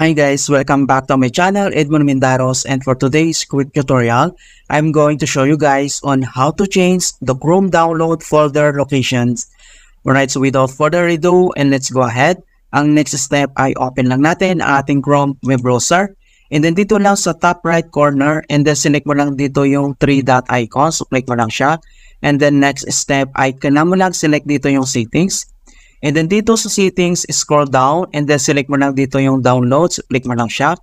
Hi guys, welcome back to my channel, Edmond Mindaros and for today's quick tutorial, I'm going to show you guys on how to change the Chrome download folder locations. Alright, so without further ado and let's go ahead. Ang next step ay open lang natin ang ating Chrome web browser. And then dito lang sa top right corner and then select mo lang dito yung 3 dot icon, so click mo lang siya. And then next step ay kailangan mo lang select dito yung settings. And then dito sa settings, scroll down and then select mo lang dito yung downloads, click mo lang siya.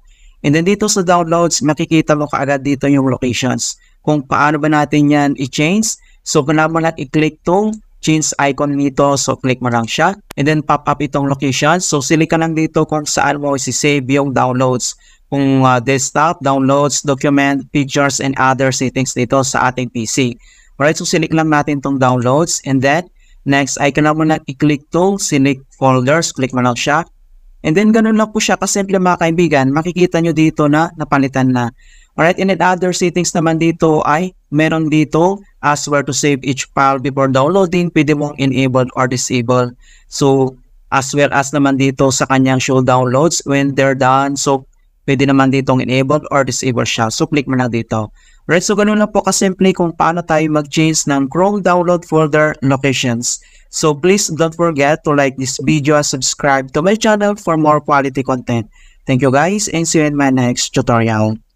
And then dito sa downloads, makikita mo kaagad dito yung locations. Kung paano ba natin yan i-change. So kailangan mo lang i-click tong change icon nito. So click mo lang siya. And then pop up itong location. So select ka lang dito kung saan mo isi-save yung downloads. Kung uh, desktop, downloads, document, pictures, and other settings dito sa ating PC. Alright, so select lang natin tong downloads and then Next icon mo na i-click to, select folders, click mo na siya. And then ganun lang po siya kasimple mga kaibigan, makikita nyo dito na napalitan na. Alright, and in other settings naman dito ay meron dito as where to save each file before downloading, pwede mong enable or disable. So, as well as naman dito sa kanyang show downloads when they're done. So, pwede naman ditong enable or disable siya. So, click mo na dito. Right, so ganun lang po kasimple kung paano tayo mag-change ng Chrome download folder locations. So please don't forget to like this video and subscribe to my channel for more quality content. Thank you guys and see you in my next tutorial.